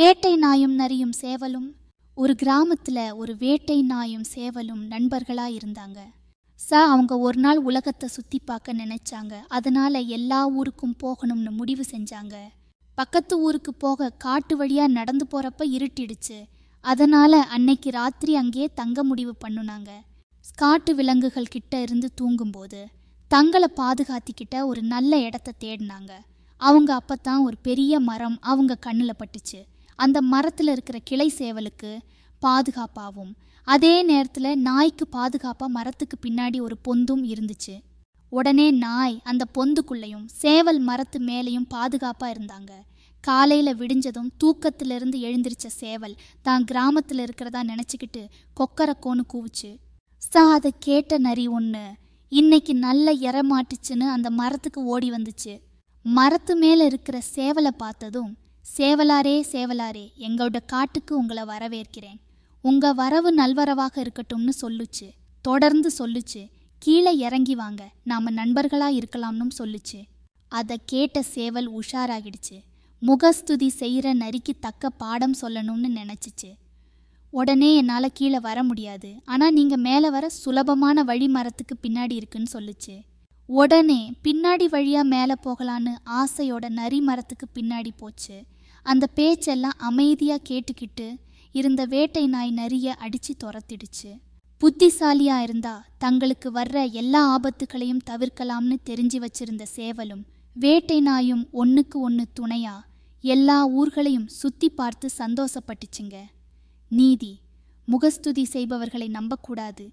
வேட்டை நாயும் நரியும் சேவலும் ஒரு கிராமத்தில் ஒரு வேட்டை நாயும் சேவலும் நண்பர்களாக இருந்தாங்க ச அவங்க ஒரு நாள் உலகத்தை சுற்றி பார்க்க நினைச்சாங்க அதனால எல்லா ஊருக்கும் போகணும்னு முடிவு செஞ்சாங்க பக்கத்து ஊருக்கு போக காட்டு வழியாக நடந்து போகிறப்ப இருட்டிடுச்சு அதனால அன்னைக்கு ராத்திரி அங்கேயே தங்க முடிவு பண்ணுனாங்க காட்டு விலங்குகள் கிட்ட இருந்து தூங்கும்போது தங்களை பாதுகாத்திக்கிட்ட ஒரு நல்ல இடத்த தேடினாங்க அவங்க அப்போ தான் ஒரு பெரிய மரம் அவங்க கண்ணில் பட்டுச்சு அந்த மரத்தில் இருக்கிற கிளை சேவலுக்கு பாதுகாப்பாகவும் அதே நேரத்தில் நாய்க்கு பாதுகாப்பாக மரத்துக்கு பின்னாடி ஒரு பொந்தும் இருந்துச்சு உடனே நாய் அந்த பொந்துக்குள்ளேயும் சேவல் மரத்து மேலேயும் பாதுகாப்பாக இருந்தாங்க காலையில் விடிஞ்சதும் தூக்கத்திலிருந்து எழுந்திரிச்ச சேவல் தான் கிராமத்தில் இருக்கிறதா நினச்சிக்கிட்டு கொக்கரக்கோன்னு கூவிச்சு சா அதை கேட்ட நரி ஒன்று இன்னைக்கு நல்ல இறமாட்டுச்சுன்னு அந்த மரத்துக்கு ஓடி வந்துச்சு மரத்து மேலே இருக்கிற சேவலை பார்த்ததும் சேவலாரே சேவலாரே எங்களோட காட்டுக்கு உங்களை வரவேற்கிறேன் உங்கள் வரவு நல்வரவாக இருக்கட்டும்னு சொல்லுச்சு தொடர்ந்து சொல்லுச்சு கீழே இறங்கி வாங்க நாம் நண்பர்களாக இருக்கலாம்னு சொல்லுச்சு அதை கேட்ட சேவல் உஷாராகிடுச்சு முகஸ்துதி செய்கிற நரிக்கு தக்க பாடம் சொல்லணும்னு நினச்சிச்சு உடனே என்னால் கீழே வர முடியாது ஆனால் நீங்கள் மேலே வர சுலபமான வழிமரத்துக்கு பின்னாடி இருக்குன்னு சொல்லுச்சு உடனே பின்னாடி வழியாக மேலே போகலான்னு ஆசையோட நரி மரத்துக்கு பின்னாடி போச்சு அந்த பேச்செல்லாம் அமைதியாக கேட்டுக்கிட்டு இருந்த வேட்டை நாய் நரிய அடித்து துரத்திடுச்சு புத்திசாலியாக இருந்தா தங்களுக்கு வர்ற எல்லா ஆபத்துகளையும் தவிர்க்கலாம்னு தெரிஞ்சு வச்சிருந்த சேவலும் வேட்டை நாயும் ஒன்றுக்கு ஒன்று துணையா எல்லா ஊர்களையும் சுற்றி பார்த்து சந்தோஷப்பட்டுச்சுங்க நீதி முகஸ்துதி செய்பவர்களை நம்பக்கூடாது